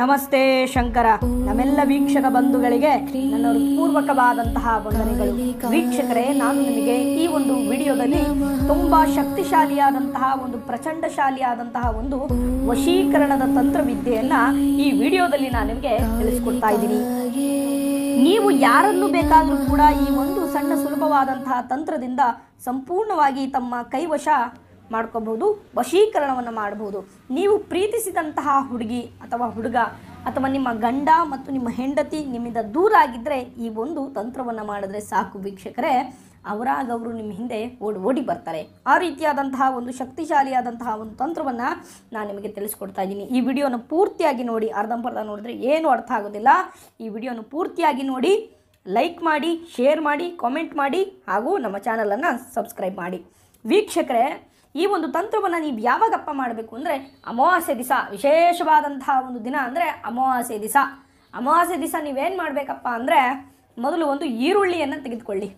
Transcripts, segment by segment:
ನಮಸ್ತೆ ಶಂಕರ ನಮ್ಮೆಲ್ಲ ವೀಕ್ಷಕ ಬಂಧುಗಳಿಗೆ ನನ್ನ ಪೂರ್ವಕವಾದಂತಹ ವಂದನೆಗಳು ವೀಕ್ಷಕರೇ ನಾನು ನಿಮಗೆ ಈ ಒಂದು ವಿಡಿಯೋದಲ್ಲಿ ತುಂಬಾ ಶಕ್ತಿಶಾಲಿಯಾದಂತಹ ಒಂದು ಪ್ರಚಂಡಶಾಲಿಯಾದಂತಹ ಒಂದು ವಶೀಕರಣದ ತಂತ್ರವಿದ್ಯೆಯನ್ನ ಈ ವಿಡಿಯೋದಲ್ಲಿ ನಾನು ನಿಮಗೆ ತಿಳಿಸ್ಕೊಡ್ತಾ ಇದ್ದೀನಿ ನೀವು ಯಾರನ್ನು ಬೇಕಾದರೂ ಕೂಡ ಈ ಒಂದು ಸಣ್ಣ ಸುಲಭವಾದಂತಹ ತಂತ್ರದಿಂದ ಸಂಪೂರ್ಣವಾಗಿ ತಮ್ಮ ಕೈವಶ ಮಾಡ್ಕೋಬಹುದು ವಶೀಕರಣವನ್ನು ಮಾಡಬಹುದು ನೀವು ಪ್ರೀತಿಸಿದಂತಹ ಹುಡುಗಿ ಅಥವಾ ಹುಡುಗ ಅಥವಾ ನಿಮ್ಮ ಗಂಡ ಮತ್ತು ನಿಮ್ಮ ಹೆಂಡತಿ ನಿಮ್ಮಿಂದ ದೂರ ಆಗಿದ್ದರೆ ಈ ಒಂದು ತಂತ್ರವನ್ನು ಮಾಡಿದ್ರೆ ಸಾಕು ವೀಕ್ಷಕರೇ ಅವರಾಗವರು ನಿಮ್ಮ ಹಿಂದೆ ಓಡಿ ಓಡಿ ಬರ್ತಾರೆ ಆ ರೀತಿಯಾದಂತಹ ಒಂದು ಶಕ್ತಿಶಾಲಿಯಾದಂತಹ ಒಂದು ತಂತ್ರವನ್ನು ನಾನು ನಿಮಗೆ ತಿಳಿಸ್ಕೊಡ್ತಾ ಇದ್ದೀನಿ ಈ ವಿಡಿಯೋನ ಪೂರ್ತಿಯಾಗಿ ನೋಡಿ ಅರ್ಧಂಬರ್ಧ ನೋಡಿದ್ರೆ ಏನು ಅರ್ಥ ಆಗೋದಿಲ್ಲ ಈ ವಿಡಿಯೋನ ಪೂರ್ತಿಯಾಗಿ ನೋಡಿ ಲೈಕ್ ಮಾಡಿ ಶೇರ್ ಮಾಡಿ ಕಾಮೆಂಟ್ ಮಾಡಿ ಹಾಗೂ ನಮ್ಮ ಚಾನಲನ್ನು ಸಬ್ಸ್ಕ್ರೈಬ್ ಮಾಡಿ ವೀಕ್ಷಕರೇ ಈ ಒಂದು ತಂತ್ರವನ್ನು ನೀವು ಯಾವಾಗಪ್ಪ ಮಾಡಬೇಕು ಅಂದರೆ ಅಮಾವಾಸ್ಯೆ ದಿವಸ ವಿಶೇಷವಾದಂತಹ ಒಂದು ದಿನ ಅಂದರೆ ಅಮಾವಾಸ್ಯೆ ದಿವಸ ಅಮಾವಾಸ್ಯೆ ದಿವಸ ನೀವೇನು ಮಾಡಬೇಕಪ್ಪ ಅಂದರೆ ಮೊದಲು ಒಂದು ಈರುಳ್ಳಿಯನ್ನು ತೆಗೆದುಕೊಳ್ಳಿ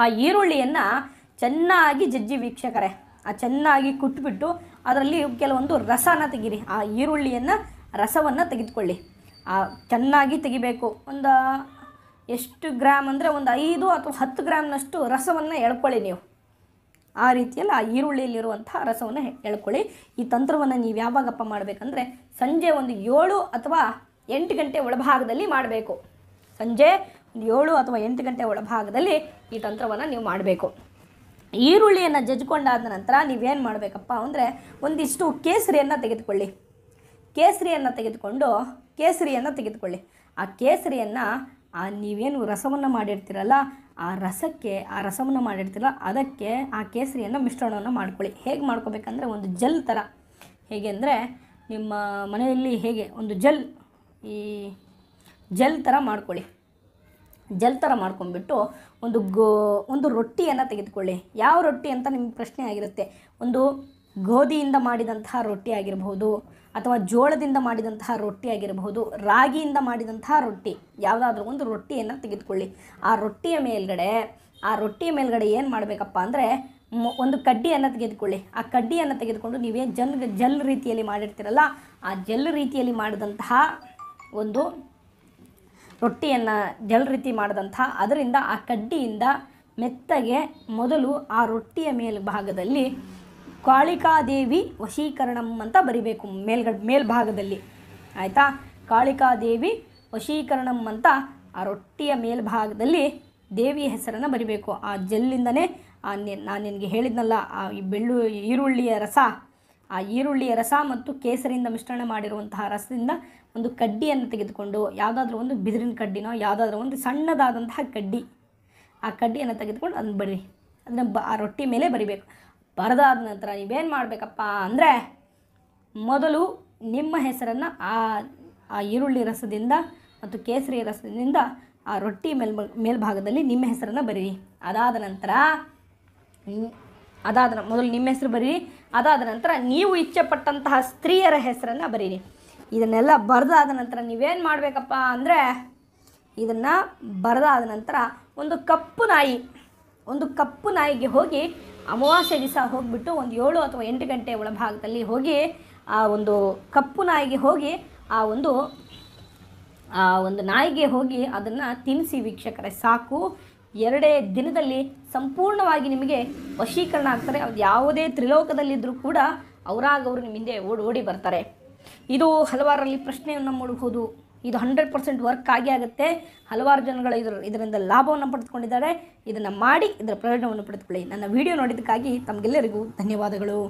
ಆ ಈರುಳ್ಳಿಯನ್ನು ಚೆನ್ನಾಗಿ ಜಜ್ಜಿ ವೀಕ್ಷಕರೇ ಆ ಚೆನ್ನಾಗಿ ಕುಟ್ಬಿಟ್ಟು ಅದರಲ್ಲಿ ಕೆಲವೊಂದು ರಸನ ತೆಗೀರಿ ಆ ಈರುಳ್ಳಿಯನ್ನು ರಸವನ್ನು ತೆಗೆದುಕೊಳ್ಳಿ ಆ ಚೆನ್ನಾಗಿ ತೆಗಿಬೇಕು ಒಂದು ಎಷ್ಟು ಗ್ರಾಮ್ ಅಂದರೆ ಒಂದು ಐದು ಅಥವಾ ಹತ್ತು ಗ್ರಾಮ್ನಷ್ಟು ರಸವನ್ನು ಎಳ್ಕೊಳ್ಳಿ ನೀವು ಆ ರೀತಿಯಲ್ಲಿ ಆ ಈರುಳ್ಳಿಯಲ್ಲಿರುವಂಥ ರಸವನ್ನು ಹೇಳ್ಕೊಳ್ಳಿ ಈ ತಂತ್ರವನ್ನು ನೀವು ಯಾವಾಗಪ್ಪ ಮಾಡಬೇಕಂದ್ರೆ ಸಂಜೆ ಒಂದು ಏಳು ಅಥವಾ ಎಂಟು ಗಂಟೆ ಒಳಭಾಗದಲ್ಲಿ ಮಾಡಬೇಕು ಸಂಜೆ ಒಂದು ಏಳು ಅಥವಾ ಎಂಟು ಗಂಟೆ ಒಳಭಾಗದಲ್ಲಿ ಈ ತಂತ್ರವನ್ನು ನೀವು ಮಾಡಬೇಕು ಈರುಳ್ಳಿಯನ್ನು ಜಜ್ಕೊಂಡಾದ ನಂತರ ನೀವೇನು ಮಾಡಬೇಕಪ್ಪ ಅಂದರೆ ಒಂದಿಷ್ಟು ಕೇಸರಿಯನ್ನು ತೆಗೆದುಕೊಳ್ಳಿ ಕೇಸರಿಯನ್ನು ತೆಗೆದುಕೊಂಡು ಕೇಸರಿಯನ್ನು ತೆಗೆದುಕೊಳ್ಳಿ ಆ ಕೇಸರಿಯನ್ನು ಆ ನೀವೇನು ರಸವನ್ನು ಮಾಡಿರ್ತೀರಲ್ಲ ಆ ರಸಕ್ಕೆ ಆ ರಸವನ್ನು ಮಾಡಿರ್ತೀರಲ್ಲ ಅದಕ್ಕೆ ಆ ಕೇಸರಿಯನ್ನು ಮಿಶ್ರಣವನ್ನು ಮಾಡ್ಕೊಳ್ಳಿ ಹೇಗೆ ಮಾಡ್ಕೋಬೇಕಂದ್ರೆ ಒಂದು ಜಲ್ ಥರ ಹೇಗೆ ಅಂದರೆ ನಿಮ್ಮ ಮನೆಯಲ್ಲಿ ಹೇಗೆ ಒಂದು ಜಲ್ ಈ ಜಲ್ ಥರ ಮಾಡ್ಕೊಳ್ಳಿ ಜಲ್ ಥರ ಮಾಡ್ಕೊಂಡ್ಬಿಟ್ಟು ಒಂದು ಗೋ ಒಂದು ರೊಟ್ಟಿಯನ್ನು ತೆಗೆದುಕೊಳ್ಳಿ ಯಾವ ರೊಟ್ಟಿ ಅಂತ ನಿಮ್ಗೆ ಪ್ರಶ್ನೆ ಆಗಿರುತ್ತೆ ಒಂದು ಗೋಧಿಯಿಂದ ಮಾಡಿದಂತಹ ರೊಟ್ಟಿ ಆಗಿರಬಹುದು ಅಥವಾ ಜೋಳದಿಂದ ಮಾಡಿದಂತಹ ರೊಟ್ಟಿ ಆಗಿರಬಹುದು ರಾಗಿಯಿಂದ ಮಾಡಿದಂತಹ ರೊಟ್ಟಿ ಯಾವುದಾದ್ರೂ ಒಂದು ರೊಟ್ಟಿಯನ್ನು ತೆಗೆದುಕೊಳ್ಳಿ ಆ ರೊಟ್ಟಿಯ ಮೇಲ್ಗಡೆ ಆ ರೊಟ್ಟಿಯ ಮೇಲ್ಗಡೆ ಏನು ಮಾಡಬೇಕಪ್ಪ ಅಂದರೆ ಒಂದು ಕಡ್ಡಿಯನ್ನು ತೆಗೆದುಕೊಳ್ಳಿ ಆ ಕಡ್ಡಿಯನ್ನು ತೆಗೆದುಕೊಂಡು ನೀವೇ ಜಲ್ ಜಲ್ ರೀತಿಯಲ್ಲಿ ಮಾಡಿರ್ತೀರಲ್ಲ ಆ ಜಲ್ ರೀತಿಯಲ್ಲಿ ಮಾಡಿದಂತಹ ಒಂದು ರೊಟ್ಟಿಯನ್ನು ಜಲ್ ರೀತಿ ಮಾಡಿದಂಥ ಅದರಿಂದ ಆ ಕಡ್ಡಿಯಿಂದ ಮೆತ್ತಗೆ ಮೊದಲು ಆ ರೊಟ್ಟಿಯ ಮೇಲ್ಭಾಗದಲ್ಲಿ ಕಾಳಿಕಾದೇವಿ ವಶೀಕರಣಂ ಅಂತ ಬರಿಬೇಕು ಮೇಲ್ಗ ಮೇಲ್ಭಾಗದಲ್ಲಿ ಆಯಿತಾ ಕಾಳಿಕಾದೇವಿ ವಶೀಕರಣಂ ಅಂತ ಆ ರೊಟ್ಟಿಯ ಮೇಲ್ಭಾಗದಲ್ಲಿ ದೇವಿಯ ಹೆಸರನ್ನು ಬರಿಬೇಕು ಆ ಜೆಲ್ಲಿಂದನೇ ಆ ನಾನು ನಿನಗೆ ಹೇಳಿದ್ನಲ್ಲ ಆ ಈ ಬೆಳ್ಳು ಈರುಳ್ಳಿಯ ರಸ ಆ ಈರುಳ್ಳಿಯ ರಸ ಮತ್ತು ಕೇಸರಿಯಿಂದ ಮಿಶ್ರಣ ಮಾಡಿರುವಂತಹ ರಸದಿಂದ ಒಂದು ಕಡ್ಡಿಯನ್ನು ತೆಗೆದುಕೊಂಡು ಯಾವುದಾದ್ರೂ ಒಂದು ಬಿದಿರಿನ ಕಡ್ಡಿನೋ ಯಾವುದಾದ್ರೂ ಒಂದು ಸಣ್ಣದಾದಂತಹ ಕಡ್ಡಿ ಆ ಕಡ್ಡಿಯನ್ನು ತೆಗೆದುಕೊಂಡು ಅದನ್ನು ಬರಿ ಅದನ್ನು ಬ ಆ ರೊಟ್ಟಿ ಮೇಲೆ ಬರಿಬೇಕು ಬರೆದಾದ ನಂತರ ನೀವೇನು ಮಾಡಬೇಕಪ್ಪ ಅಂದರೆ ಮೊದಲು ನಿಮ್ಮ ಹೆಸರನ್ನು ಆ ಆ ಈರುಳ್ಳಿ ರಸದಿಂದ ಮತ್ತು ಕೇಸರಿ ರಸದಿಂದ ಆ ರೊಟ್ಟಿ ಮೇಲ್ ಮೇಲ್ಭಾಗದಲ್ಲಿ ನಿಮ್ಮ ಹೆಸರನ್ನು ಬರೀರಿ ಅದಾದ ನಂತರ ಅದಾದ ಮೊದಲು ನಿಮ್ಮ ಹೆಸರು ಬರೀರಿ ಅದಾದ ನಂತರ ನೀವು ಇಚ್ಛೆಪಟ್ಟಂತಹ ಸ್ತ್ರೀಯರ ಹೆಸರನ್ನು ಬರೀರಿ ಇದನ್ನೆಲ್ಲ ಬರೆದಾದ ನಂತರ ನೀವೇನು ಮಾಡಬೇಕಪ್ಪ ಅಂದರೆ ಇದನ್ನು ಬರೆದಾದ ನಂತರ ಒಂದು ಕಪ್ಪು ನಾಯಿ ಒಂದು ಕಪ್ಪು ನಾಯಿಗೆ ಹೋಗಿ ಅಮಾವಾಸ್ಯ ದಿವಸ ಹೋಗಿಬಿಟ್ಟು ಒಂದು ಏಳು ಅಥವಾ ಎಂಟು ಗಂಟೆ ಒಳಭಾಗದಲ್ಲಿ ಹೋಗಿ ಆ ಒಂದು ಕಪ್ಪು ನಾಯಿಗೆ ಹೋಗಿ ಆ ಒಂದು ಆ ಒಂದು ನಾಯಿಗೆ ಹೋಗಿ ಅದನ್ನು ತಿನ್ನಿಸಿ ವೀಕ್ಷಕರೇ ಸಾಕು ಎರಡೇ ದಿನದಲ್ಲಿ ಸಂಪೂರ್ಣವಾಗಿ ನಿಮಗೆ ವಶೀಕರಣ ಆಗ್ತಾರೆ ಅದು ಯಾವುದೇ ತ್ರಿಲೋಕದಲ್ಲಿದ್ದರೂ ಕೂಡ ಅವರಾಗವರು ನಿಮ್ಮ ಹಿಂದೆ ಓಡಿ ಓಡಿ ಬರ್ತಾರೆ ಇದು ಹಲವಾರಲ್ಲಿ ಪ್ರಶ್ನೆಯನ್ನು ಮೂಡಬಹುದು ಇದು ಹಂಡ್ರೆಡ್ ಪರ್ಸೆಂಟ್ ವರ್ಕ್ ಆಗೇ ಆಗುತ್ತೆ ಹಲವಾರು ಜನಗಳು ಇದರ ಇದರಿಂದ ಲಾಭವನ್ನು ಪಡೆದುಕೊಂಡಿದ್ದಾರೆ ಇದನ್ನು ಮಾಡಿ ಇದರ ಪ್ರಯೋಜನವನ್ನು ಪಡೆದುಕೊಳ್ಳಿ ನನ್ನ ವಿಡಿಯೋ ನೋಡಿದ್ದಕ್ಕಾಗಿ ತಮಗೆಲ್ಲರಿಗೂ ಧನ್ಯವಾದಗಳು